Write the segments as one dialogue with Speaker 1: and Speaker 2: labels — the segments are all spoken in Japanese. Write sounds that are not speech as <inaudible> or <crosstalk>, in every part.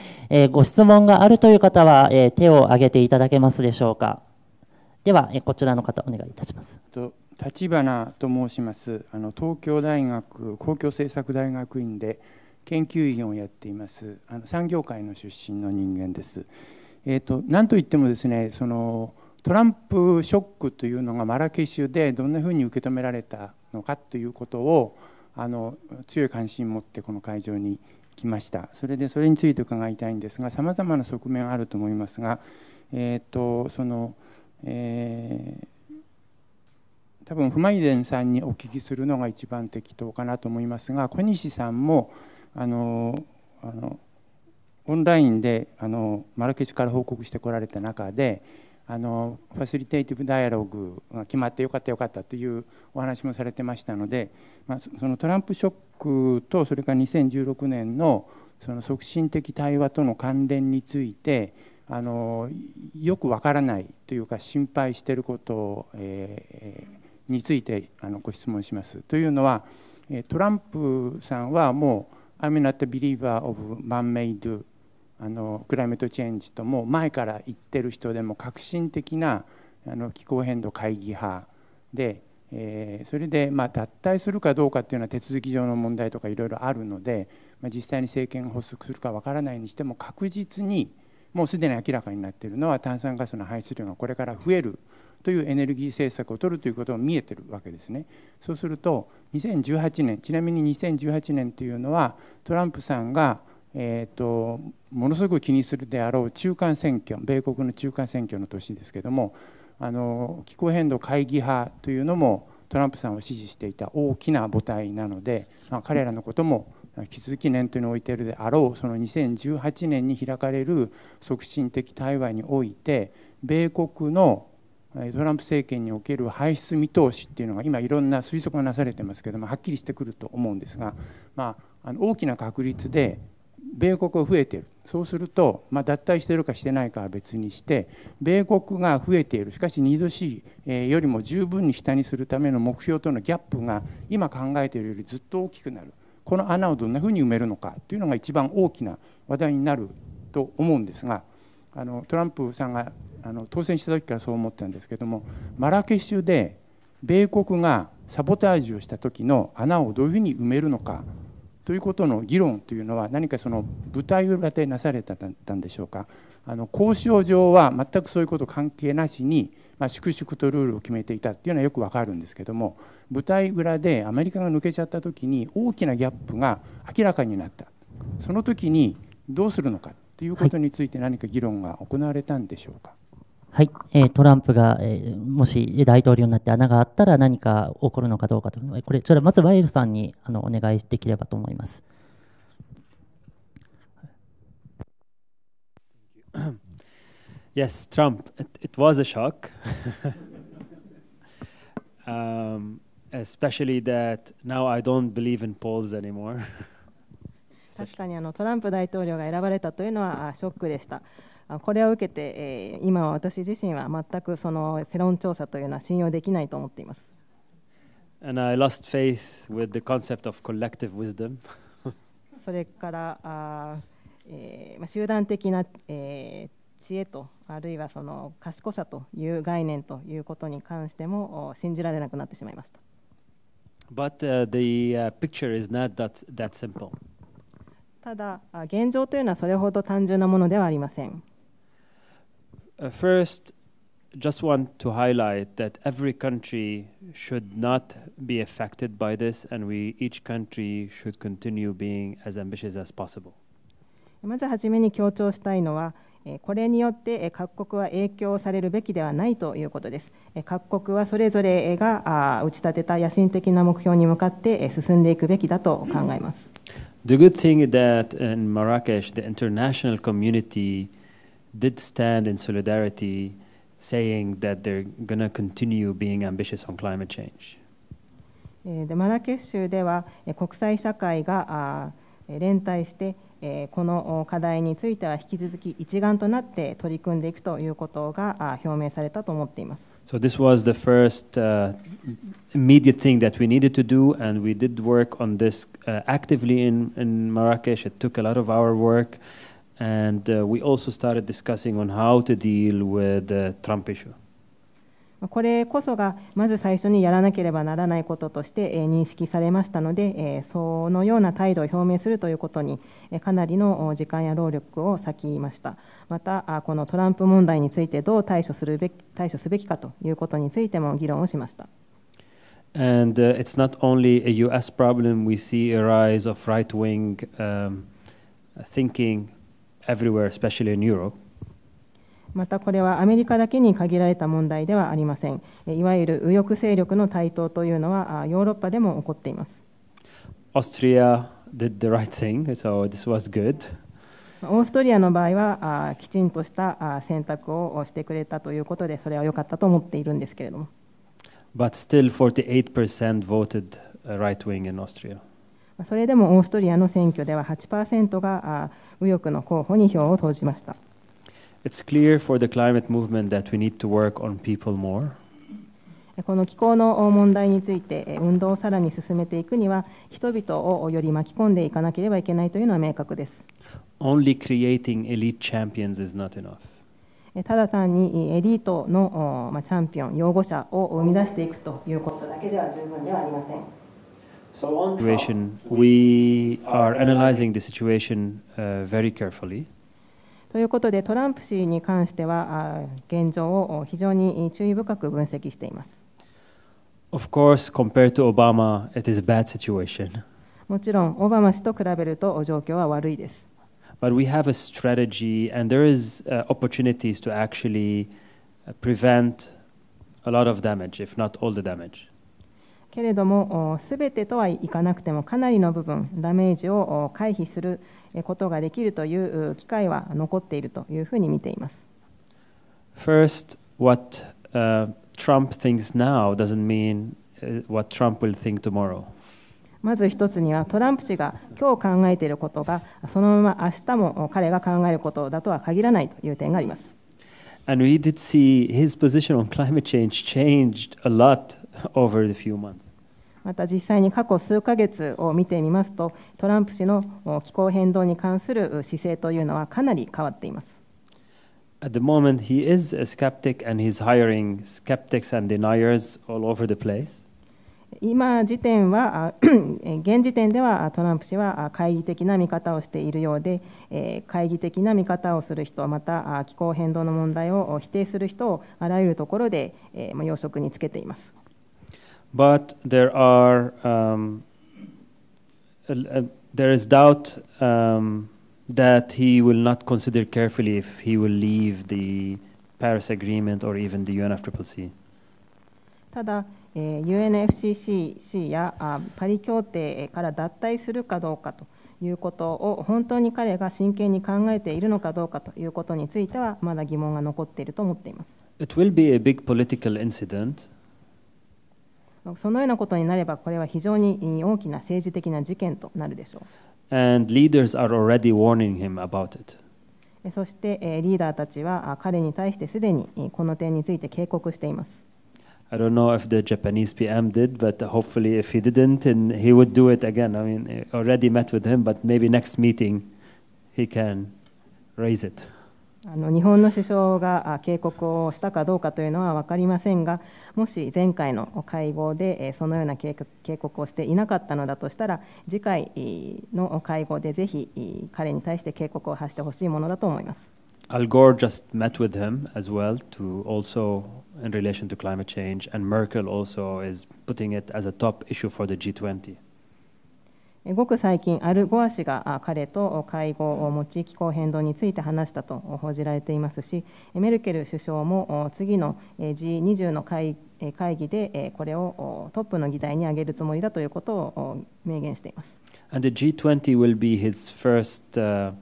Speaker 1: 。えー、ご質問があるという方は、えー、手を挙げていただけますでしょうか。では、えー、こちらの方、お願いいた
Speaker 2: します。立花と申します。あの東京大学公共政策大学院で研究員をやっています。あの産業界の出身の人間です。えっ、ー、と何といってもですね、そのトランプショックというのがマラケシュでどんなふうに受け止められたのかということをあの強い関心を持ってこの会場にきましたそれでそれについて伺いたいんですがさまざまな側面あると思いますがえっ、とその、えー多分不満伝さんにお聞きするのが一番適当かなと思いますが小西さんもあのあのオンラインであのマラケシュから報告してこられた中であのファシリテイティブ・ダイアログが決まってよかったよかったというお話もされてましたので、まあ、そのトランプショックとそれから2016年のその促進的対話との関連についてあのよくわからないというか心配していることを、えー、についてあのご質問します。というのはトランプさんはもう「I'm not a believer of man-made あのクライメートチェンジとも前から言ってる人でも革新的なあの気候変動会議派で、えー、それでまあ脱退するかどうかっていうのは手続き上の問題とかいろいろあるので、まあ、実際に政権が発足するかわからないにしても確実にもうすでに明らかになっているのは炭酸ガスの排出量がこれから増えるというエネルギー政策を取るということが見えてるわけですね。そうすると2018年ちなみに2018年というのはトランプさんがえーと、ものすごく気にするであろう中間選挙米国の中間選挙の年ですけどもあの気候変動会議派というのもトランプさんを支持していた大きな母体なので、まあ、彼らのことも引き続き念頭に置いているであろうその2018年に開かれる促進的対話において米国のトランプ政権における排出見通しっていうのが今いろんな推測がなされてますけどもはっきりしてくると思うんですが、まあ、あの大きな確率で米国が増えている。そうすると、まあ、脱退しているかしてないかは別にして、米国が増えている、しかし 2°C、えよりも十分に下にするための目標とのギャップが、今考えているよりずっと大きくなる、この穴をどんなふうに埋めるのかというのが一番大きな話題になると思うんですが、あのトランプさんがあの当選した時からそう思ったんですけども、マラケシュで米国がサボタージュをした時の穴をどういうふうに埋めるのかということの議論というのは何かその舞台裏でなされたんでしょうかあの交渉上は全くそういうこと関係なしに、まあ、粛々とルールを決めていたというのはよくわかるんですけども舞台裏でアメリカが抜けちゃった時に大きなギャップが明らかになったその時にどうするのかということについて何か議論が行われたんでしょうか。はい
Speaker 1: はい、えー、トランプが、えー、もし大統領になって穴があったら何か起こるのかどうかと、これ、それまずワイルさんにあのお願いできればと思います。
Speaker 3: <coughs> Yes, Trump, it, it was a shock. <laughs> um, especially that now I don't believe in polls anymore.
Speaker 4: <laughs> 確かにあのトランプ大統領が選ばれたというのはショックでした。これを受けて、え今は私自身は全くその世論調査というのは信用できないと思っています。
Speaker 3: And I lost faith with the concept of collective wisdom.
Speaker 4: <laughs> それからあ、えー、集団的な、えー、知恵とあるいはその賢さという概念ということに関しても信じられなくなってしまいました。
Speaker 3: But、uh, the uh, picture is not that, that simple.
Speaker 4: ただ現状というのはそれほど単純なものではありません。
Speaker 3: uh, first, just want to highlight that every country should not be affected by this, and we each country should continue being as ambitious as possible.
Speaker 4: まずはじめに強調したいのは、これによって各国は影響されるべきではないということです。各国はそれぞれが打ち立てた野心的な目標に向かって進んでいくべきだと考えます。
Speaker 3: The good thing that in Marrakesh, the international community did stand in solidarity saying that they're going to continue being ambitious on climate change.
Speaker 4: マラケッシュでは国際社会が連帯してこの課題については引き続き一丸となって取り組んでいくということが表明されたと思っています。
Speaker 3: So this was the first uh, immediate thing that we needed to do, and we did work on this uh, actively in, in Marrakesh. It took a lot of our work. And uh, we also started discussing on how to deal with the Trump issue.
Speaker 4: これこそがまず最初にやらなければならないこととして認識されましたので、そのような態度を表明するということに、かなりの時間や労力を割きました。また、このトランプ問題についてどう対処するべき対処すべきかということについても議論をしま
Speaker 3: した。And it's not only a US problem, we see a rise of right wing um, thinking everywhere, especially in Europe.
Speaker 4: またこれはアメリカだけに限られた問題ではありません。いわゆる右翼勢力の台頭というのはヨーロッパでも起こっています。オーストリアの場合はきちんとした選択をしてくれたということで、それは良かったと思っているんですけれども。
Speaker 3: But still 48% voted right wing in Austria.
Speaker 4: それでもオーストリアの選挙では8%が右翼の候補に票を投じました。この気候の問題について運動をさらに進めていくには人々をより巻き込んでいかなければいけないというのは明確です。
Speaker 3: Only creating elite champions is not enough.
Speaker 4: ただ単にエリートのチャンピオン、擁護者を生み出していくということだけでは十分ではありません。situation.
Speaker 3: We are analyzing the situation very carefully.
Speaker 4: ということで、トランプ氏に関しては、現状を非常に注意深く分析しています。
Speaker 3: Of course, compared to Obama, it is a bad situation.
Speaker 4: もちろん、オバマ氏と比べると状況は悪いです。
Speaker 3: But we have a strategy, and there is、uh, opportunities to actually prevent a lot of damage, if not all the damage.
Speaker 4: けれども、すべてとはいかなくても、かなりの部分、ダメージを回避することができるという機会は残っているというふうに見て
Speaker 3: います。First, what、uh, Trump thinks now doesn't mean what Trump will think tomorrow.
Speaker 4: まず一つにはトランプ氏が今日考えていることがそのまま明日も彼が考えることだとは限らないという点
Speaker 3: があります。And we did see his position on climate change changed a lot <laughs> over the few months.
Speaker 4: また実際に過去数ヶ月を見てみますと、トランプ氏の気候変動に関する姿勢というのはかなり変わっています。
Speaker 3: At the moment, he is a skeptic and he's hiring skeptics and deniers all over the place.
Speaker 4: 今時点は、<clears throat> 現時点ではトランプ氏は懐疑的な見方をしているようで、懐疑的な見方をする人、また気候変動の問題を否定する人をあらゆるところで養殖につけています。
Speaker 3: but there are um, there is doubt um, that he will not consider carefully if he will leave the Paris Agreement or even the UNFCCC.
Speaker 4: ただ、えー、UNFCCC やあパリ協定から脱退するかどうかということを本当に彼が真剣に考えているのかどうかということについてはまだ疑問が残っていると思っています。
Speaker 3: It will be a big political incident.
Speaker 4: そのようなことになれば、これは非常に大きな政治的な事件となるでしょ
Speaker 3: う。And leaders are already warning him about it.
Speaker 4: そして、リーダーたちは彼に対してすでにこの点について警告しています。
Speaker 3: I don't know if the Japanese PM did, but hopefully, if he didn't, and he would do it again. I mean, I already met with him, but maybe next meeting he can raise it.
Speaker 4: あの日本の首相が警告をしたかどうかというのは分かりませんが、もし前回の会合でそのような警告をしていなかったのだとしたら、次回の会合でぜひ彼に対して警告を発してほしいものだと思います。
Speaker 3: Al Gore just met with him as well to also in relation to climate change, and Merkel also is putting it as a top issue for the G20.
Speaker 4: ごく最近、アル・ゴア氏が彼と会合を持ち、気候変動について話したと報じられていますし、メルケル首相も次の G20 の会会議でこれをトップの議題に挙げるつもりだということを明言しています。
Speaker 3: And the G20 will be his first,、uh,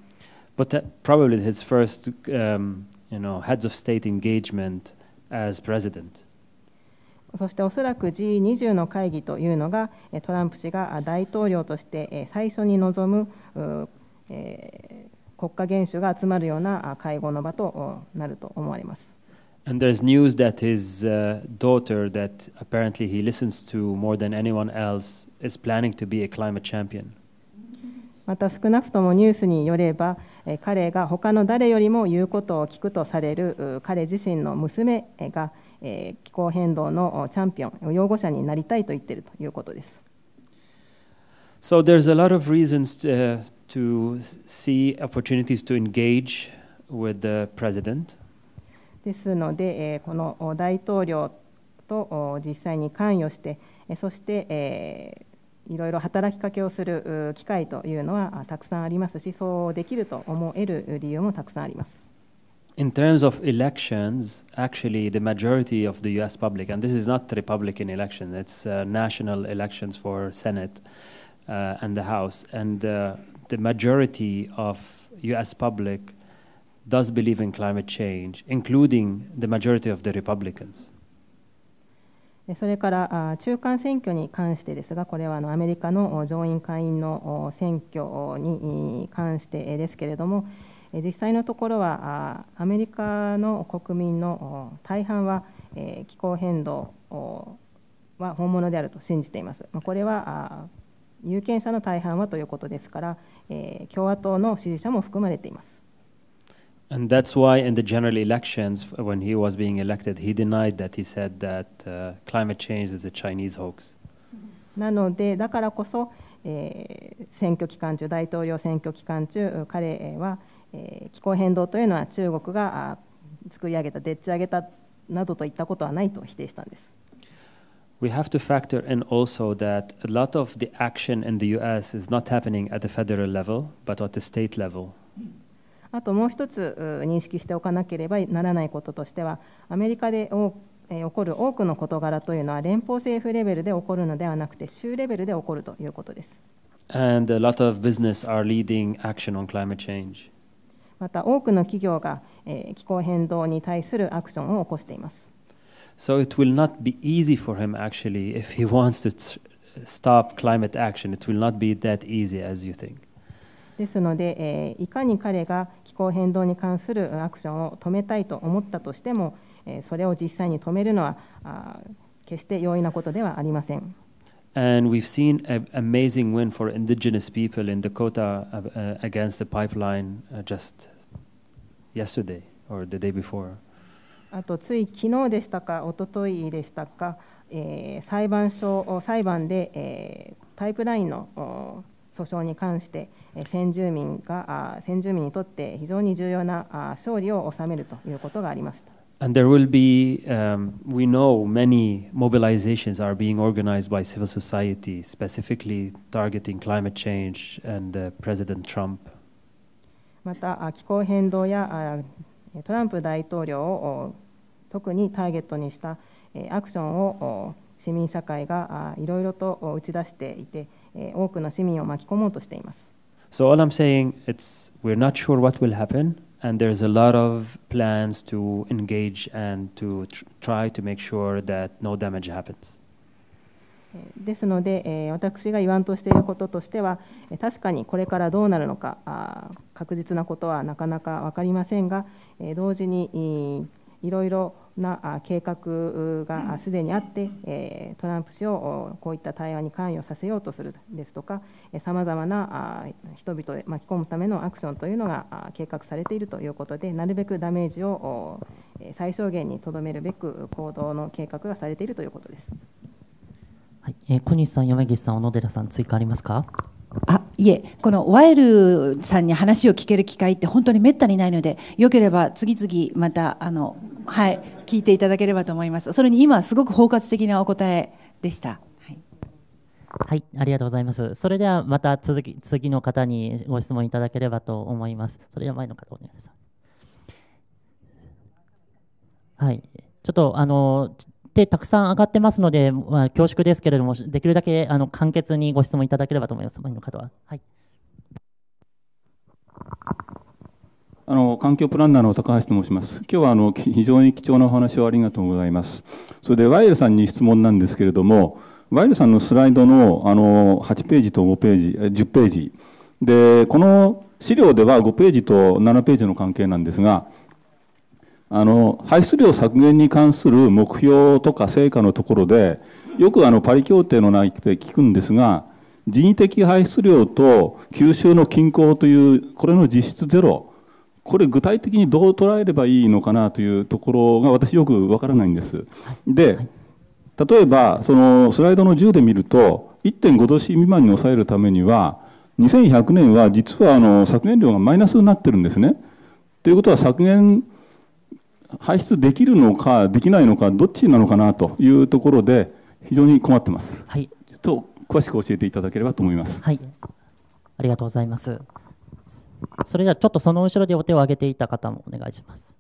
Speaker 3: but probably his first、um, you know, heads of state engagement as president.
Speaker 4: そしておそらく G20 の会議というのが、トランプ氏が大統領として最初に望む、国家元首が集まるような会合の場となると思われます。
Speaker 3: And there's news that his daughter, that apparently he listens to more than anyone else, is planning to be a climate champion.
Speaker 4: また少なくともニュースによれば、彼が他の誰よりも言うことを聞くとされる彼自身の娘が、え気候変動のチャンピオン、擁護者になりたいと言っているということです。
Speaker 3: So there's a lot of reasons to,、uh, to see opportunities to engage with the president.
Speaker 4: ですので、えこの大統領と実際に関与して、そして、えいろいろ働きかけをする機会というのはたくさんありますし、そうできると思える理由もたくさんあります。
Speaker 3: in terms of elections, actually, the majority of the U.S. public, and this is not Republican election, it's uh, national elections for Senate uh, and the House, and uh, the majority of U.S. public does believe in climate change, including the majority of the Republicans.
Speaker 4: それから中間選挙に関してですが、これはアメリカの上院下院の選挙に関してですけれども。実際のところはアメリカの国民の大半は気候変動は本物であると信じています。これは有権者の大半はということですから、共和党の支持者も含まれています。
Speaker 3: And that's why in the general elections, when he was being elected, he denied that. He said that uh, climate change is a Chinese hoax.
Speaker 4: なので、だからこそ、えー、選挙期間中、大統領選挙期間中、彼は、えーえー、気候変動というのは中国が作り上げた、でっち上げたなどといったことはないと否定したんです。
Speaker 3: We have to factor in also that a lot of the action in the US is not happening at the federal level, but at the state level.
Speaker 4: あともう一つ認識しておかなければならないこととしては、アメリカで多起こる多くの事柄というのは連邦政府レベルで起こるのではなくて州レベルで起こるということです。
Speaker 3: And a lot of business are leading action on climate change.
Speaker 4: また多くの企業が気候変動に対するアクションを起こしています。
Speaker 3: So it will not be easy for him actually if he <laughs> wants to stop climate action. It will not be that easy as you think.
Speaker 4: ですので、えいかに彼が気候変動に関するアクションを止めたいと思ったとしても、えそれを実際に止めるのはあ決して容易なことではありません。
Speaker 3: And we've seen an amazing win for indigenous people in Dakota uh, against the pipeline uh, just yesterday or the day before.
Speaker 4: あとつい昨日でしたか、おとといでしたか、えー、裁判所裁判で、えー、パイプラインの訴訟に関して、え先住民があ先住民にとって非常に重要なあ勝利を収めるということがありました。
Speaker 3: And there will be, um, we know many mobilizations are being organized by civil society, specifically targeting climate change and uh, President Trump.
Speaker 4: また気候変動やトランプ大統領を特にターゲットにしたアクションを市民社会がいろいろと打ち出していて多くの市民を巻き込もうとしています。
Speaker 3: So all I'm saying is, we're not sure what will happen. and there's a lot of plans to engage and to tr try to make sure that no damage happens.
Speaker 4: ですので、え私が言わんとしていることとしては、え確かにこれからどうなるのかあ確実なことはなかなか分かりませんが、え同時にいろいろな計画がすでにあって、えトランプ氏をこういった対話に関与させようとするですとか、さまざまな人々で巻き込むためのアクションというのが計画されているということで、なるべくダメージを最小限にとどめるべく、行動の計画がされているということです。
Speaker 1: はいえ小西さん、山岸さん、小野寺さん、追加ありますか。あいえ、
Speaker 5: このワイルさんに話を聞ける機会って本当にめったにないので、よければ次々またあのはい、聞いていただければと思います。それに今すごく包括的なお答え
Speaker 1: でした。はい、はい、ありがとうございます。それではまた続き次の方にご質問いただければと思います。それでは前の方お願いします。はい、ちょっとあの手たくさん上がってますので、まあ、恐縮ですけれども、できるだけあの簡潔にご質問いただければと思います。前の方は。はい。
Speaker 6: あの環境プランナーの高橋と申します。今日はあの <laughs> 非常に貴重なお話をありがとうございます。それでワイルさんに質問なんですけれども、ワイルさんのスライドのあの8ページと5ページ、10ページでこの資料では5ページと7ページの関係なんですが、あの排出量削減に関する目標とか成果のところで、よくあのパリ協定の内容で聞くんですが、人為的排出量と吸収の均衡というこれの実質ゼロ。これ具体的にどう捉えればいいのかなというところが私よくわからないんです。で、例えばそのスライドの10で見ると1.5度 C 未満に抑えるためには2100年は実はあの削減量がマイナスになってるんですね。ということは削減排出できるのかできないのかどっちなのかなというところで非常に困ってます。はい、ちょっと詳しく教えていただければと思います。
Speaker 1: はい、ありがとうございます。それではちょっとその後ろでお手を挙げていた方もお願いします。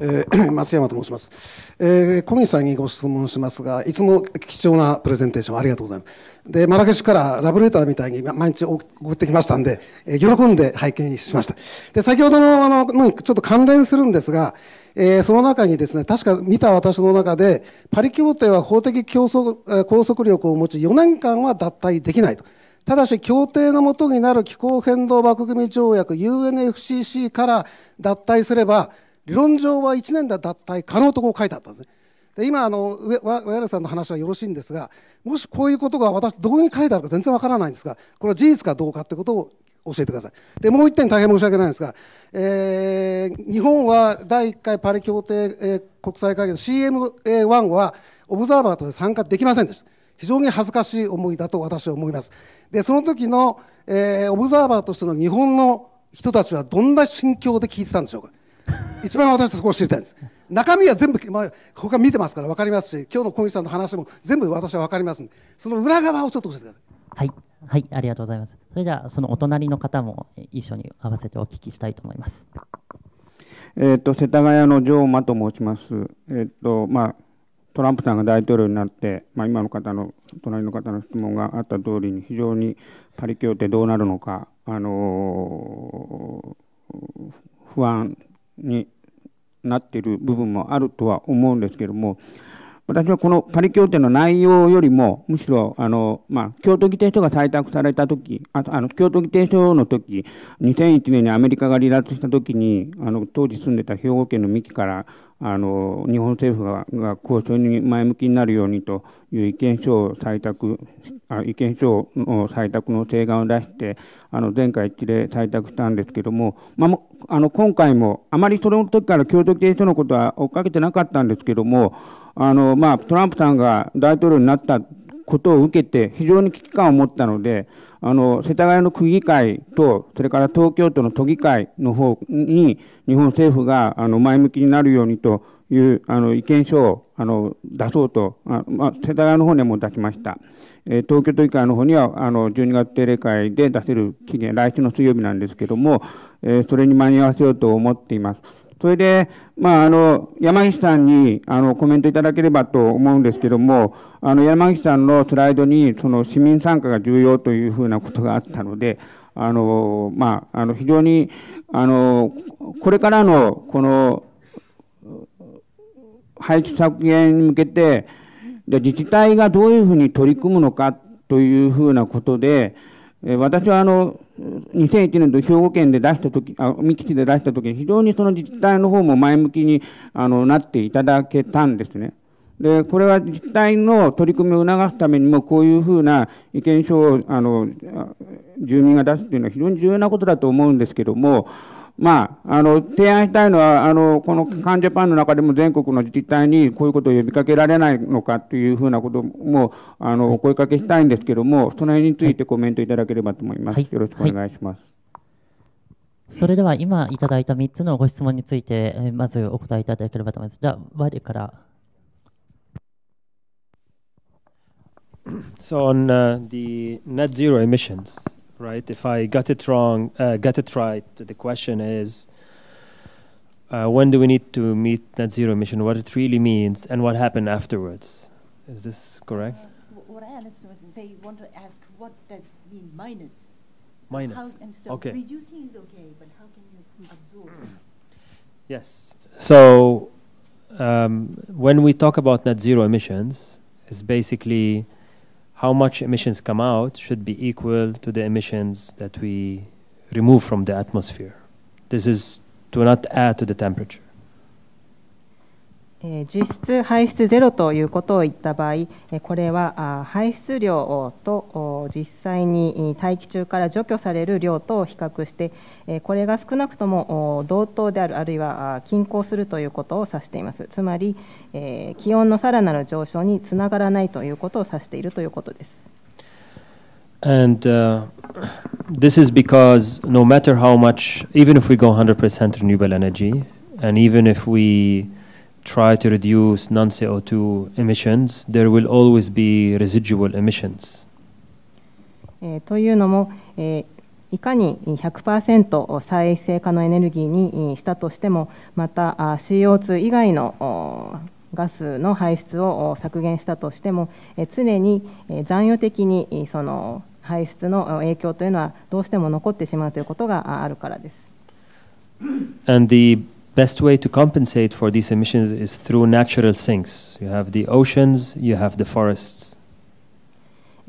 Speaker 7: えー、<coughs> 松山と申します、えー、小西さんにご質問しますが、いつも貴重なプレゼンテーションありがとうございます。で、マラケシュからラブレターみたいに毎日送ってきましたんで、えー、喜んで拝見しました。で、先ほどのあの、ちょっと関連するんですが、えー、その中にですね、確か見た私の中で、パリ協定は法的競争拘束力を持ち4年間は脱退できないと。ただし協定のもとになる気候変動枠組条約 UNFCC から脱退すれば理論上は1年で脱退可能とこう書いてあったんですね。で今あの上原さんの話はよろしいんですがもしこういうことが私どこに書いてあるか全然わからないんですがこれは事実かどうかってことを教えてください。で、もう一点大変申し訳ないんですが、えー、日本は第1回パリ協定、えー、国際会議の CMA1 はオブザーバーとして参加できませんでした。非常に恥ずかしい思いだと私は思います。で、その時の、えー、オブザーバーとしての日本の人たちはどんな心境で聞いてたんでしょうか。<laughs> 一番私はそこを知りたいんです。中身は全部、まあ、他見てますから分かりますし、今日の小西さんの話も全部私は分かりますんで、その裏側をちょっと教えてくだ
Speaker 1: さい。はい、はい、ありがとうございます。それでは、そのお隣の方も一緒に合わせてお聞きしたいと思います。
Speaker 8: えっ、と、世田谷の城間と申します。えっ、と、まあ、トランプさんが大統領になって、まあ、今の方の隣の方の質問があった通りに非常にパリ協定どうなるのか、あのー、不安になっている部分もあるとは思うんですけれども私はこのパリ協定の内容よりもむしろあの、まあ、京都議定書が採択された時ああの京都議定書の時2001年にアメリカが離脱した時にあの当時住んでた兵庫県の三木からあの日本政府がが交渉に前向きになるようにという意見書を採択あ意見書の採択の請願を出してあの前回一例採択したんですけども、まあ、あの今回もあまりその時から共同提出のことは追っかけてなかったんですけどもあの、まあ、トランプさんが大統領になったことを受けて非常に危機感を持ったのであの、世田谷の区議会と、それから東京都の都議会の方に、日本政府が、あの、前向きになるようにという、あの、意見書を、あの、出そうと、あまあ、世田谷の方にも出しました。え東京都議会の方には、あの、12月定例会で出せる期限、来週の水曜日なんですけども、えそれに間に合わせようと思っています。それで、まあ、あの、山岸さんに、あの、コメントいただければと思うんですけども、あの、山岸さんのスライドに、その市民参加が重要というふうなことがあったので、あの、まあ、あの、非常に、あの、これからの、この、配置削減に向けて、で自治体がどういうふうに取り組むのかというふうなことで、私はあの、2001年度兵庫県で出したとき、あ、三吉で出したとき、非常にその自治体の方も前向きに、あの、なっていただけたんですね。で、これは自治体の取り組みを促すためにも、こういうふうな意見書を、あの、住民が出すというのは非常に重要なことだと思うんですけども、まあ、あの、提案したいのは、あの、この患者パンの中でも全国の自治体にこういうことを呼びかけられないのかというふうなことも、あの、お声かけしたいんですけども、その辺についてコメントいただければと思います。はい、よろしくお願いします。は
Speaker 1: い、それでは今いただいた3つのご質問について、えまずお答えいただければと思います。じゃあ、我から。
Speaker 3: So on、uh, the net zero emissions right? If I got it wrong, uh, got it right, the question is uh, when do we need to meet net zero emission, what it really means, and what happened afterwards. Is this correct?
Speaker 5: Uh, what I understood is they want to ask what does mean minus?
Speaker 3: So minus. How, and so okay. reducing is okay, but how can you absorb? yes. So um, when we talk about net zero emissions, it's basically how much emissions come out should be equal to the emissions that we remove from the atmosphere. This is to not add to the temperature.
Speaker 4: 実質排出ゼロということを言った場合、これは排出量と実際に大気中から除去される量と比較して、これが少なくとも同等である、あるいは均衡するということを指しています、つまり気温のさらなる上昇につながらないということを指しているということです。
Speaker 3: And、uh, this is because no matter how much, even if we go 100% renewable energy, and even if we try to reduce non CO2 emissions, there will always be residual emissions.
Speaker 4: えというのも、えいかに100%再生可能エネルギーにしたとしても、また CO2 以外のガスの排出を削減したとしても、え常に残余的にその排出の影響というのはどうしても残ってしまうということがあるからです。
Speaker 3: And the best way to compensate for these emissions is through natural sinks. You have the oceans, you have the forests.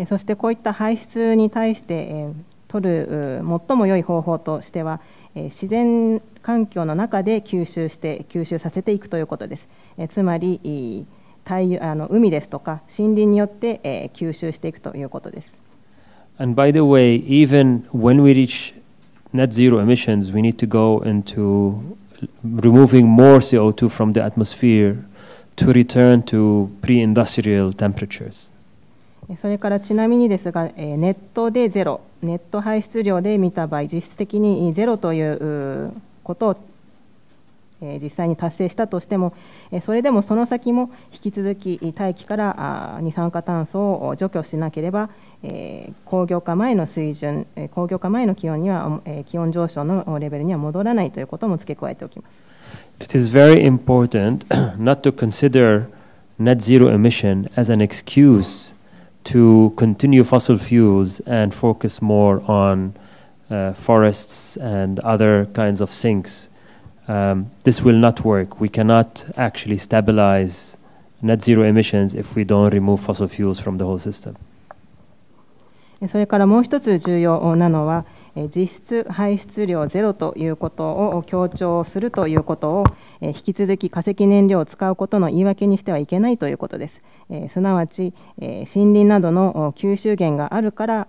Speaker 4: そしてこういった排出に対して取る最も良い方法としては自然環境の中で吸収して吸収させていくということです。つまり太あの海ですとか森林によって吸収していくということです。
Speaker 3: And by the way, even when we reach net zero emissions, we need to go into removing more CO2 from the atmosphere to return to pre-industrial temperatures.
Speaker 4: それからちなみにですが、ネットでゼロ、ネット排出量で見た場合、実質的にゼロということをえ実際に達成したとしても、えそれでもその先も引き続き大気から二酸化炭素を除去しなければ、え工業化前の水準、え工業化前の気温には、え気温上昇のレベルには戻らないということも付け加えておきます。
Speaker 3: It is very important not to consider net zero emission as an excuse to continue fossil fuels and focus more on uh, forests and other kinds of sinks. um, this will not work. We cannot actually stabilize net zero emissions if we don't remove fossil fuels from the whole system.
Speaker 4: それからもう一つ重要なのは、実質排出量ゼロということを強調するということを、引き続き化石燃料を使うことの言い訳にしてはいけないということです。すなわち、森林などの吸収源があるから、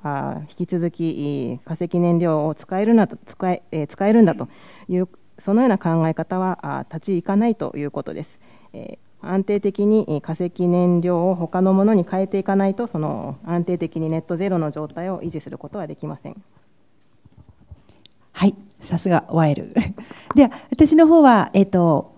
Speaker 4: 引き続き化石燃料を使えるなと使え使えるんだというそのような考え方は立ち行かないということです。安定的に化石燃料を他のものに変えていかないと、その安定的にネットゼロの状態を維持することはできません。
Speaker 5: はい、さすがワイル。<laughs> では、私の方は、えっ、ー、と、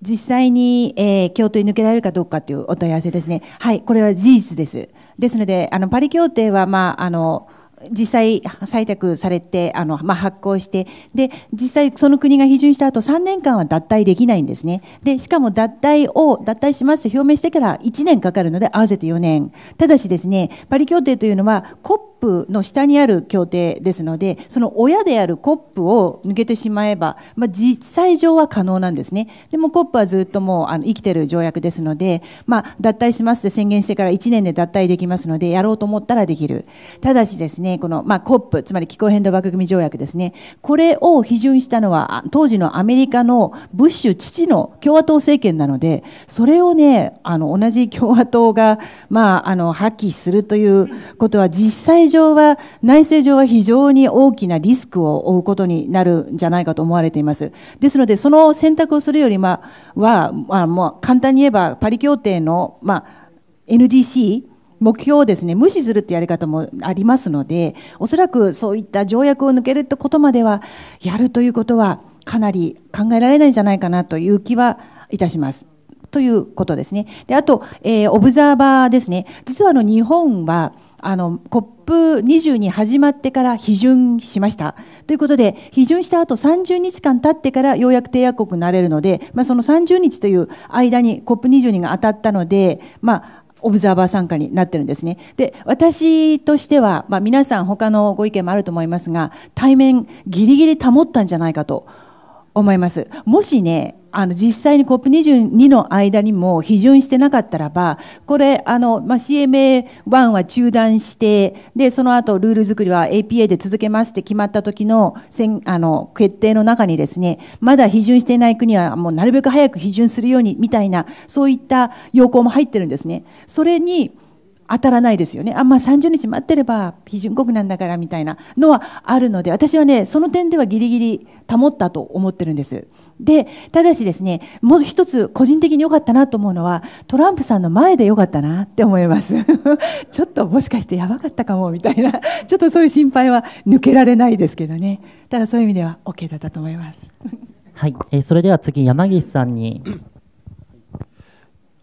Speaker 5: 実際に、えー、京都に抜けられるかどうかというお問い合わせですね。はい、これは事実です。ですので、あの、パリ協定は、まあ、あの、実際採択されてあの、まあ、発行してで実際その国が批准した後3年間は脱退できないんですねでしかも脱退を脱退しますと表明してから1年かかるので合わせて4年ただしですねパリ協定というのはプの下にある協定ですので、その親であるコップを抜けてしまえば、まあ、実際上は可能なんですね。でもコップはずっともうあの生きてる条約ですので、まあ、脱退しますって宣言してから1年で脱退できますので、やろうと思ったらできる。ただしですね、この、まあ、コップ、つまり気候変動枠組条約ですね、これを批准したのは、当時のアメリカのブッシュ父の共和党政権なので、それをね、あの、同じ共和党が、まあ、あの、破棄するということは実際上は、内政上は非常に大きなリスクを負うことになるんじゃないかと思われています。ですので、その選択をするよりは、はまあ、もう簡単に言えば、パリ協定の、まあ、NDC、目標をですね、無視するってやり方もありますので、おそらくそういった条約を抜けるってことまでは、やるということは、かなり考えられないんじゃないかなという気はいたします。ということですね。で、あと、えー、オブザーバーですね。実はあの、日本は、あの COP20 に始まってから批准しました。ということで、批准した後30日間経ってからようやく締約国になれるので、まあ、その30日という間に COP22 が当たったので、まあ、オブザーバー参加になってるんですね。で、私としては、まあ、皆さん他のご意見もあると思いますが、対面ギリギリ保ったんじゃないかと。思います。もしね、あの、実際に COP22 の間にも批准してなかったらば、これ、あの、まあ、CMA1 は中断して、で、その後、ルール作りは APA で続けますって決まった時の、あの、決定の中にですね、まだ批准していない国は、もうなるべく早く批准するように、みたいな、そういった要項も入ってるんですね。それに、当たらないですよね。あんまあ、30日待ってれば批准国なんだからみたいなのはあるので、私はね、その点ではギリギリ保ったと思ってるんです。で、ただしですね、もう一つ個人的に良かったなと思うのは、トランプさんの前で良かったなって思います。<laughs> ちょっともしかしてやばかったかもみたいな、ちょっとそういう心配は抜けられないですけどね。ただそういう意味では OK だったと思います。
Speaker 1: はい、えー、それでは次、山岸さんに。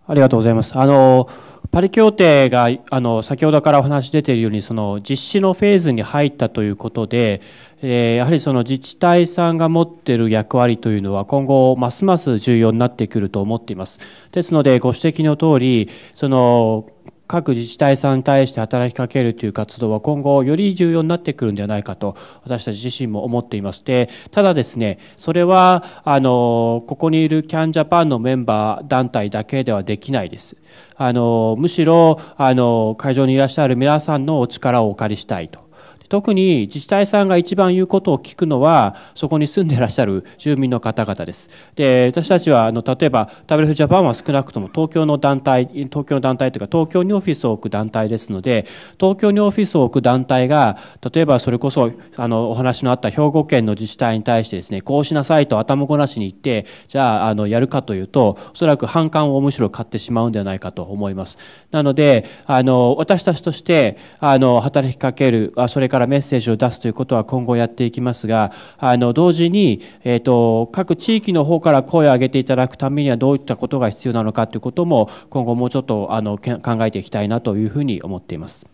Speaker 1: ありがとうございます。あのー
Speaker 9: パリ協定があの先ほどからお話出ているようにその実施のフェーズに入ったということで、えー、やはりその自治体さんが持っている役割というのは今後ますます重要になってくると思っています。ですのでご指摘の通りその各自治体さんに対して働きかけるという活動は今後より重要になってくるんではないかと私たち自身も思っていますでただですねそれはあのここにいるキャンジャパンのメンバー団体だけではできないですあのむしろあの会場にいらっしゃる皆さんのお力をお借りしたいと特に自治体さんが一番言うことを聞くのは、そこに住んでいらっしゃる住民の方々です。で、私たちは、あの、例えば、タブレフジャパンは少なくとも東京の団体、東京の団体というか、東京にオフィスを置く団体ですので、東京にオフィスを置く団体が、例えばそれこそ、あの、お話のあった兵庫県の自治体に対してですね、こうしなさいと頭ごなしに言って、じゃあ、あの、やるかというと、おそらく反感をむしろ買ってしまうんではないかと思います。なので、あの、私たちとして、あの、働きかける、あそれからからメッセージを出すということは今後やっていきますが、あの同時に、えーと、各地域の方から声を上げていただくためにはどういったことが必要なのかということも今後もうちょっとあの考えていきたいなというふうに思っています。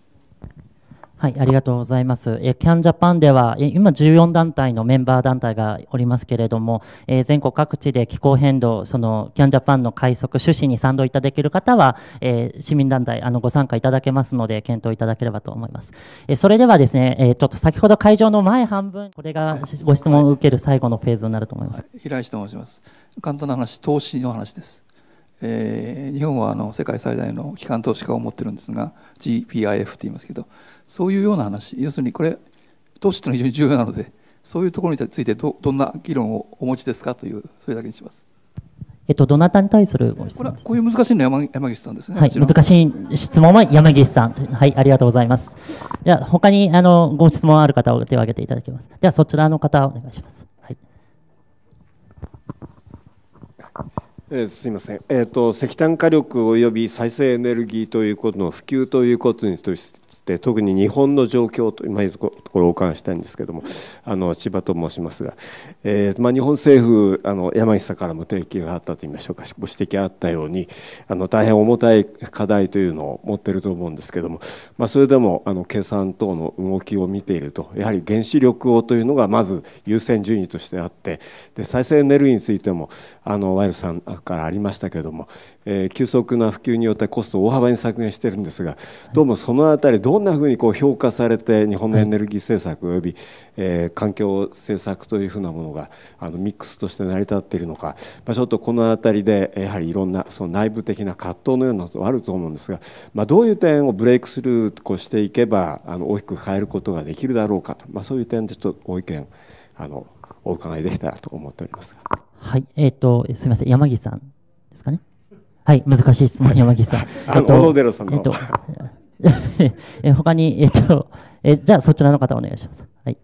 Speaker 1: はい、ありがとうございます。え、キャンジャパンでは、え、今14団体のメンバー団体がおりますけれども、えー、全国各地で気候変動、その、キャンジャパンの快速趣旨に賛同いただける方は、えー、市民団体、あの、ご参加いただけますので、検討いただければと思います。え、それではですね、えー、ちょっと先ほど会場の前半分、これがご質問を受ける最後のフェーズになると思います。は
Speaker 6: い、平石と申します。簡単な話、投資の話です。えー、日本はあの世界最大の機関投資家を持ってるんですが GPIF って言いますけどそういうような話要するにこれ投資というのは非常に重要なのでそういうところについてどどんな議論をお持ちですかというそれだけに
Speaker 1: します。えっと、どなたに対するご質問、
Speaker 6: ね、こういう難しいのは山岸さんですね。はい、難し
Speaker 1: い質問は山岸さん。はい、ありがとうございます。じゃあ、他にあのご質問ある方を手を挙げていただきます。では、そちらの方、お願いします。
Speaker 10: えー、すみません、えーと、石炭火力および再生エネルギーということの普及ということにとして特に日本の状況と今いうところをお伺いしたいんですけれどもあの千葉と申しますが、えーまあ、日本政府あの山岸さんからも提起があったといいましょうかご指摘があったようにあの大変重たい課題というのを持っていると思うんですけれども、まあ、それでもあの計算等の動きを見ているとやはり原子力をというのがまず優先順位としてあってで再生エネルギーについてもあのワイルさんからありましたけれども、えー、急速な普及によってコストを大幅に削減してるんですがどうもそのあたりどんなふうにこう評価されて日本のエネルギー政策および、えー、環境政策というふうなものがあのミックスとして成り立っているのか、まあ、ちょっとこのあたりでやはりいろんなその内部的な葛藤のようなことはあると思うんですが、まあ、どういう点をブレイクスルーとしていけばあの大きく変えることができるだろうかと、まあ、そういう点でちょっとご意見あのお伺いできたらと思っております。
Speaker 1: はい、えっ、ー、と、すみません、山岸さんですかね。はい、難しい質問、<laughs> 山岸さん。あの、小野寺さんの。<laughs> えっと、え他に、えっ、ー、と、えー、じゃあそちらの方お願いします。はい。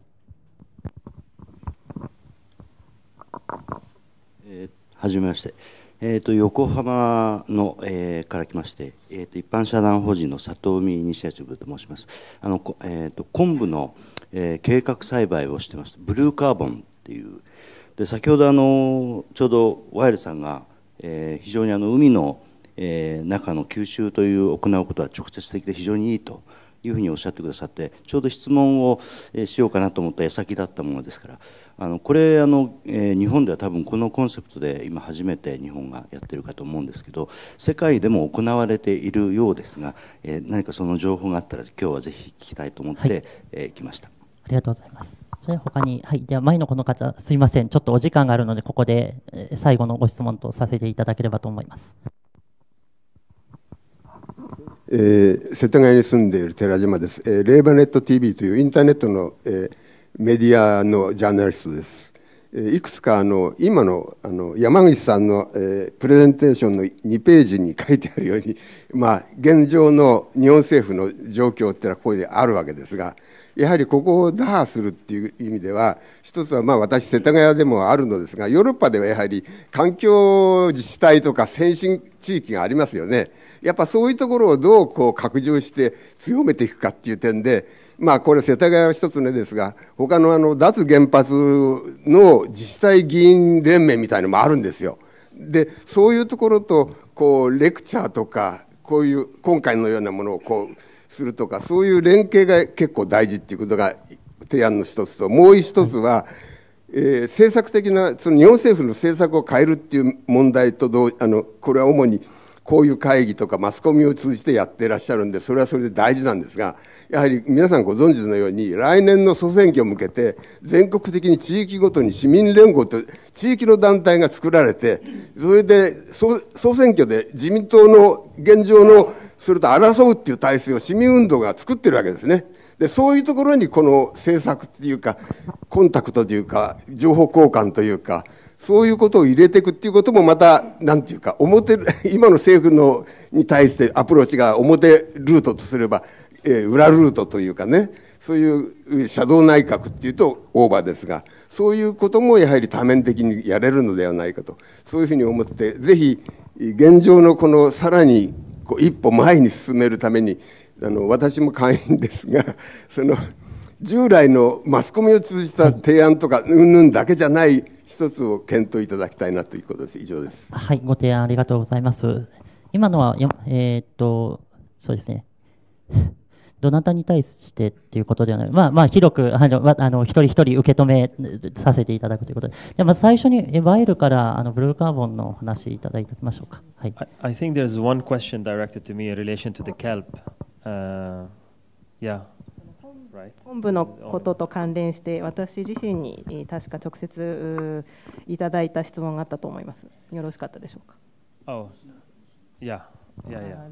Speaker 1: えー、
Speaker 11: はじめまして。えーと、横浜の、えー、から来まして、えーと、一般社団法人の里海西八シと申しますあの、えーと、と昆布の、えー、計画栽培をしてますブルーカーボンっていう、で先ほどあのちょうどワイルさんが、えー、非常にあの海の、えー、中の吸収という行うことは直接的で非常にいいというふうにおっしゃってくださってちょうど質問をしようかなと思った矢先だったものですからあのこれあの、えー、日本では多分このコンセプトで今初めて日本がやってるかと思うんですけど世界でも行われているようですが、えー、何かその情報があったら今日はぜひ聞きたいと思って、はい、えー、来ました。
Speaker 1: ありがとうございます。それ他に、はい、じゃあ前のこの方、すいません、ちょっとお時間があるので、ここで最後のご質問とさせていただければと思います。
Speaker 12: えー、世田谷に住んでいる寺島です、えー、レーバネット TV というインターネットの、えー、メディアのジャーナリストです、えー、いくつかあの今のあの山口さんの、えー、プレゼンテーションの2ページに書いてあるように、まあ、現状の日本政府の状況っていうのはここにあるわけですがやはりここを打破するっていう意味では一つはまあ私世田谷でもあるのですがヨーロッパではやはり環境自治体とか先進地域がありますよねやっぱそういうところをどうこう拡充して強めていくかっていう点でまあこれ世田谷は一つ目ですが他のあの脱原発の自治体議員連盟みたいのもあるんですよ。でそういうところとこうレクチャーとかこういう今回のようなものをこうするとかそういう連携が結構大事っていうことが提案の一つともう一つは、えー、政策的なその日本政府の政策を変えるっていう問題とどうあのこれは主にこういう会議とかマスコミを通じてやってらっしゃるんでそれはそれで大事なんですがやはり皆さんご存知のように来年の総選挙を向けて全国的に地域ごとに市民連合と地域の団体が作られてそれで総選挙で自民党の現状のすると争うっていう体制を市民運動が作ってるわけですね。で、そういうところにこの政策っていうか、コンタクトというか、情報交換というか、そういうことを入れていくっていうこともまた、なんていうか、表、<laughs> 今の政府のに対してアプローチが表ルートとすれば、えー、裏ルートというかね、そういう車道内閣っていうとオーバーですが、そういうこともやはり多面的にやれるのではないかと、そういうふうに思って、ぜひ現状のこのさらにこう一歩前に進めるためにあの私も会員ですが <laughs> その従来のマスコミを通じた提案とかうんぬんだけじゃない一つを検討いただきたいなということです。以上で
Speaker 1: す。はい、ご提案ありがとうございます。今のは、えー、っと、そうですね。どなたに対してっていうことではない、まあ、まあ広くあのあの一人一人受け止めさせていただくということで、でまず最初にワイルからあのブルーカーボンの話いただいてましょうか。はい、
Speaker 3: I think there's one question directed to me in relation to the kelp.、Uh, yeah. 本
Speaker 4: 部のことと関連して、私自身に確か直接いただいた質問があったと思います。よろしかったでしょうか。
Speaker 3: Oh, yeah, yeah,
Speaker 9: yeah.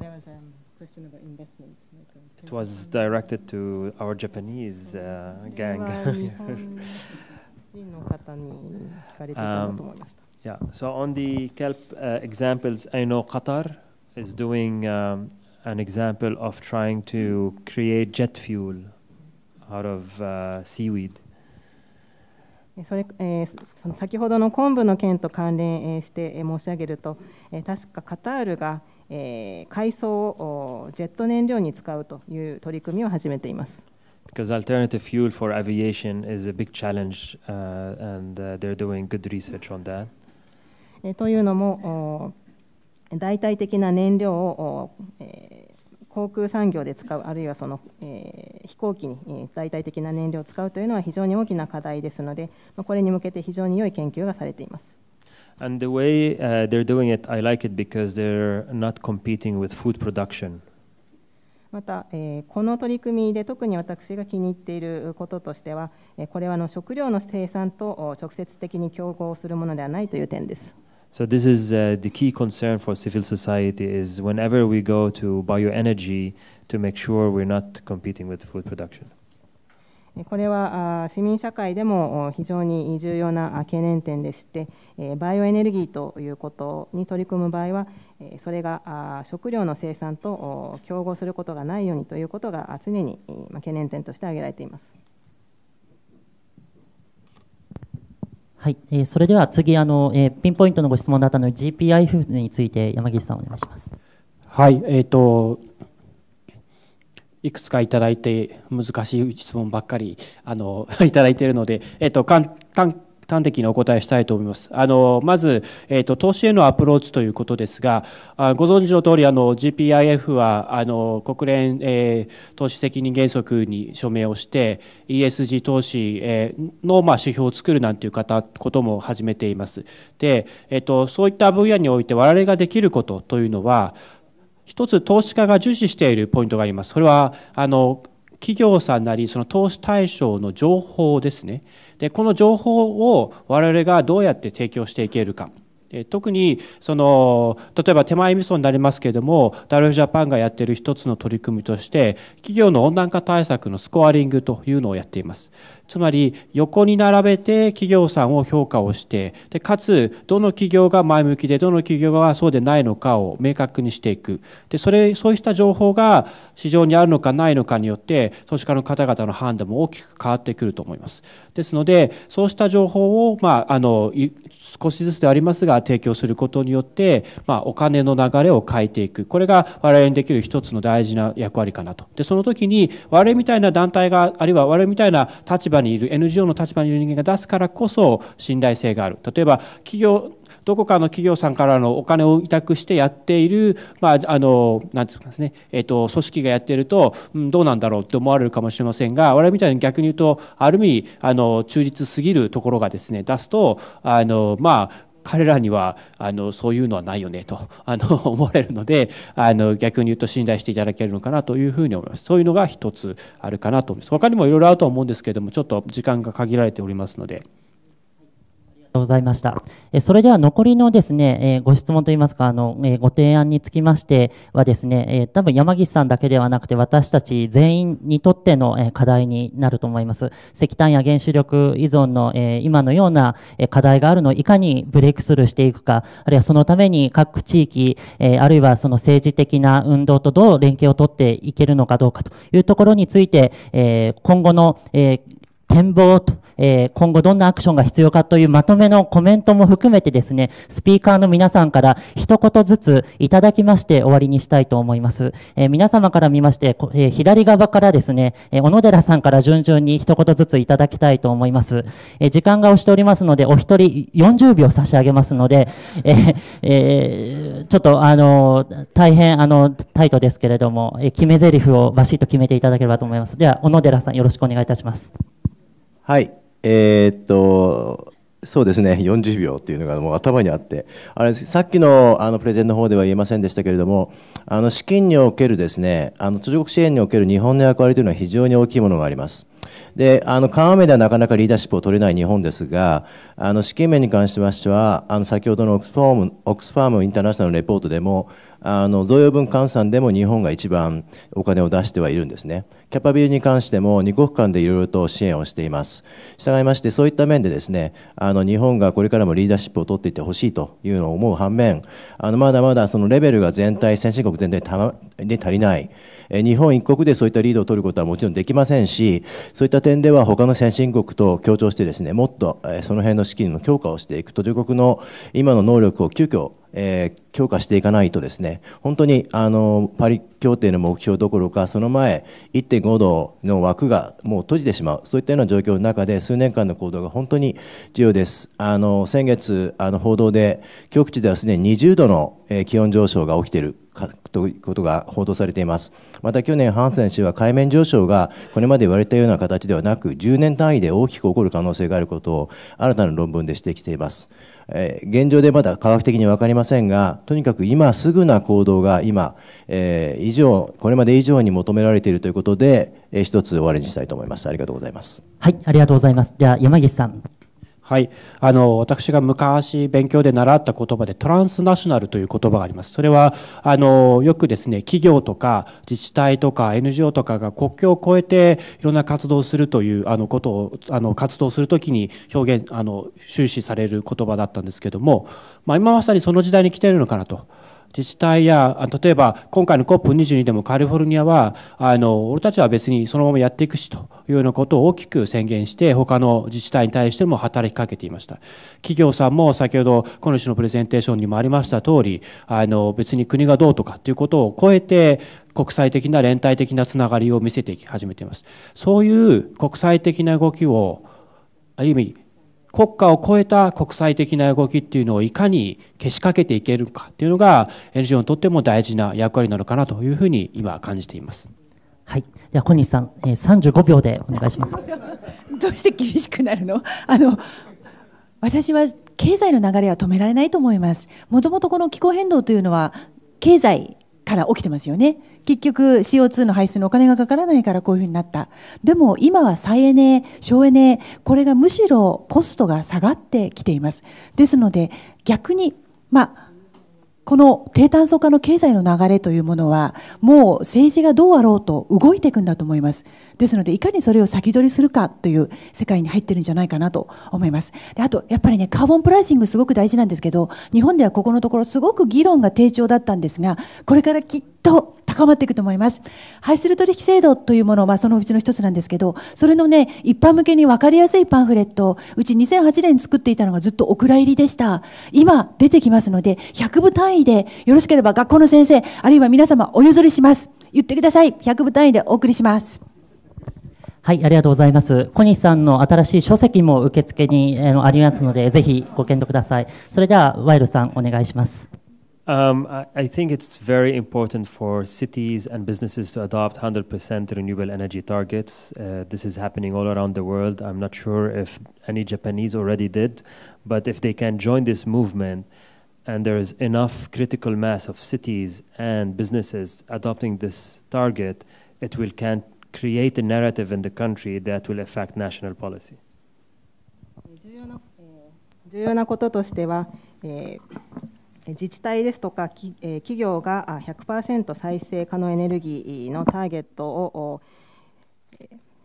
Speaker 9: question
Speaker 4: about investment. Like it was
Speaker 3: directed to our Japanese uh, gang.
Speaker 4: um, yeah,
Speaker 3: so on the kelp uh, examples, I know Qatar is doing um, an example of trying to create jet fuel out of uh, seaweed.
Speaker 4: それえー、その先ほどの昆布の件と関連して、え申し上げると、えー、確かカタールが、え海藻をジェット燃料に使うという取り組みを始めています。
Speaker 3: Because alternative fuel for aviation is a big challenge, uh, and uh, they're doing good research on that.
Speaker 4: というのも、代替的な燃料を、え航空産業で使う、あるいはその、え飛行機に、え代替的な燃料を使うというのは非常に大きな課題ですので、これに向けて非常に良い研究がされています。
Speaker 3: And the way uh, they're doing it, I like it because they're not competing with food production.
Speaker 4: また、えー、この取り組みで特に私が気に入っていることとしては、えー、これはの食料の生産と直接的に競合するものではないという点です。
Speaker 3: So this is、uh, the key concern for civil society is whenever we go to bioenergy to make sure we're not competing with food production.
Speaker 4: これは市民社会でも非常に重要な懸念点でして、バイオエネルギーということに取り組む場合は、それが食料の生産と競合することがないようにということが常に懸念点として挙げられています。
Speaker 1: はい、えそれでは次あの、えピンポイントのご質問だったので GPIF について山岸さんお願いします。
Speaker 9: はい、えっ、ー、といくつかいただいて難しい質問ばっかりあの <laughs> いただいているので、えっと、簡単端的にお答えしたいと思います。あのまず、えーと、投資へのアプローチということですが、あご存知の通りあり GPIF はあの国連、えー、投資責任原則に署名をして ESG 投資、えー、の、まあ、指標を作るなんていう方ことも始めています。で、えーと、そういった分野において我々ができることというのは一つ投資家が重視しているポイントがあります。それは、あの、企業さんなり、その投資対象の情報ですね。で、この情報を我々がどうやって提供していけるか。特にその例えば手前味噌になりますけれどもダルジャパンがやっている一つの取り組みとして企業の温暖化対策のスコアリングというのをやっていますつまり横に並べて企業さんを評価をしてでかつどの企業が前向きでどの企業がそうでないのかを明確にしていくでそれそうした情報が市場にあるのかないのかによって投資家の方々の判断も大きく変わってくると思いますですのでそうした情報を、まあ、あの少しずつでありますが提供することによって、まあ、お金の流れを変えていくこれが我々にできる一つの大事な役割かなとでその時に我々みたいな団体があるいは我々みたいな立場場にいる NGO の立場にいる人間が出すからこそ信頼性がある例えば企業どこかの企業さんからのお金を委託してやっている、まあ、あの、なんていうかですね、えっ、ー、と、組織がやってると、うん、どうなんだろうって思われるかもしれませんが、我々みたいに逆に言うと、ある意味、あの、中立すぎるところがですね、出すと、あの、まあ、彼らにはあのそういうのはないよねと <laughs> あの思われるのであの逆に言うと信頼していただけるのかなというふうに思いますそういうのが一つあるかなと思います他にもいろいろあると思うんですけれどもちょっと時間が限られておりますので。
Speaker 1: ございました。それでは残りのですね、ご質問といいますか、あの、ご提案につきましてはですね、多分山岸さんだけではなくて私たち全員にとっての課題になると思います。石炭や原子力依存の今のような課題があるのをいかにブレイクスルーしていくか、あるいはそのために各地域、あるいはその政治的な運動とどう連携をとっていけるのかどうかというところについて、今後の展望と、えー、今後どんなアクションが必要かというまとめのコメントも含めてですね、スピーカーの皆さんから一言ずついただきまして終わりにしたいと思います。えー、皆様から見まして、えー、左側からですね、え小野寺さんから順々に一言ずついただきたいと思います。え時間が押しておりますので、お一人40秒差し上げますので、ええちょっとあの、大変あの、タイトですけれども、え決め台詞をバシッと決めていただければと思います。では、小野寺さんよろしくお願いいたします。
Speaker 11: はい、えー、っと、そうですね、40秒っていうのがもう頭にあって、あれさっきのあのプレゼンの方では言えませんでしたけれども、あの資金におけるですね、あの途上国支援における日本の役割というのは非常に大きいものがあります。で、あの、和面ではなかなかリーダーシップを取れない日本ですが、あの、資金面に関しましては、あの、先ほどのオックスファーム、オックスファームインターナショナルレポートでも、あの、贈与分換算でも日本が一番お金を出してはいるんですね。キャパビルに関しても2国間でいろいろと支援をしています。従いまして、そういった面でですね、あの日本がこれからもリーダーシップを取っていってほしいというのを思う反面、あのまだまだそのレベルが全体、先進国全体で足りない。日本一国でそういったリードを取ることはもちろんできませんし、そういった点では他の先進国と協調してですね、もっとその辺の資金の強化をしていく、途上国の今の能力を急遽えー、強化していかないとですね、本当にあのパリ協定の目標どころか、その前、1 1.5度の枠がもう閉じてしまう、そういったような状況の中で、数年間の行動が本当に重要です。あの先月、あの報道で、局地ではすでに20度の気温上昇が起きているかということが報道されていますまた去年ハンセン氏は海面上昇がこれまで言われたような形ではなく10年単位で大きく起こる可能性があることを新たな論文で指摘していますえ現状でまだ科学的に分かりませんが、とにかく今すぐな行動が今、えー、以上、これまで以上に求められているということで、えー、一つ終わりにしたいと思います。ありがとうございます。
Speaker 1: はい、ありがとうございます。では、山岸さん。
Speaker 9: はい、あの私が昔勉強で習った言葉でトランスナショナルという言葉があります。それはあのよくですね企業とか自治体とか NGO とかが国境を越えていろんな活動をするというあのことをあの活動するときに表現あの終始される言葉だったんですけども、まあ、今まさにその時代に来ているのかなと。自治体や、例えば今回の COP22 でもカリフォルニアは、あの俺たちは別にそのままやっていくしというようなことを大きく宣言して、他の自治体に対しても働きかけていました。企業さんも先ほど、この人のプレゼンテーションにもありました通り、あの別に国がどうとかということを超えて、国際的な連帯的なつながりを見せていき始めています。そういう国際的な動きを、ある意味、国家を超えた国際的な動きっていうのをいかにけしかけていけるかっていうのが NGO にとっても大事な役割なのかなというふうに今感
Speaker 1: じています。はい、では小西さん、えー、35秒でお願いします。
Speaker 5: <laughs> どうして厳しくなるの？<laughs> あの私は経済の流れは止められないと思います。もともとこの気候変動というのは経済から起きてますよね。結局 CO2 の排出にお金がかからないからこういうふうになった。でも今は再エネ、省エネ、これがむしろコストが下がってきています。ですので逆に、まあ、この低炭素化の経済の流れというものは、もう政治がどうあろうと動いていくんだと思います。ですのでいかにそれを先取りするかという世界に入ってるんじゃないかなと思いますであとやっぱりねカーボンプライシングすごく大事なんですけど日本ではここのところすごく議論が低調だったんですがこれからきっと高まっていくと思います排する取引制度というものはそのうちの一つなんですけどそれのね一般向けに分かりやすいパンフレットうち2008年作っていたのがずっとお蔵入りでした今出てきますので100部単位でよろしければ学校の先生あるいは皆様お譲りします言ってください100部単位でお送りします
Speaker 1: はい、ありがとうございます。小西さんの新しい書籍も受付にありますので、ぜひご検討ください。それでは、ワイルさん、お願いします。
Speaker 3: Um, I think it's very important for cities and businesses to adopt 100% renewable energy targets. Uh, this is happening all around the world. I'm not sure if any Japanese already did, but if they can join this movement, and there is enough critical mass of cities and businesses adopting this target, it will can t create a narrative in the country that will affect national policy.
Speaker 4: 重要なこととしては、えー、自治体ですとか、企業が100%再生可能エネルギーのターゲットを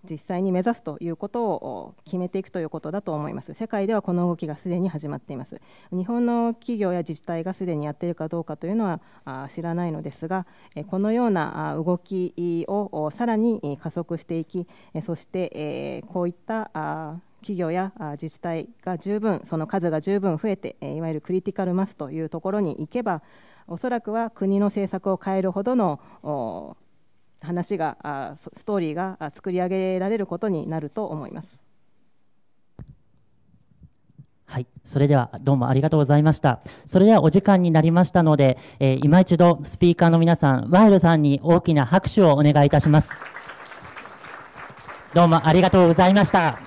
Speaker 4: 実際に目指すということを決めていくということだと思います世界ではこの動きがすでに始まっています日本の企業や自治体がすでにやっているかどうかというのは知らないのですがこのような動きをさらに加速していきそしてこういった企業や自治体が十分その数が十分増えていわゆるクリティカルマスというところに行けばおそらくは国の政策を変えるほどの話がストーリーが作り上げられることになると思います。
Speaker 1: はい。それでは、どうもありがとうございました。それではお時間になりましたので、えー、今一度スピーカーの皆さん、ワイルさんに大きな拍手をお願いいたします。どうもありがとうございました。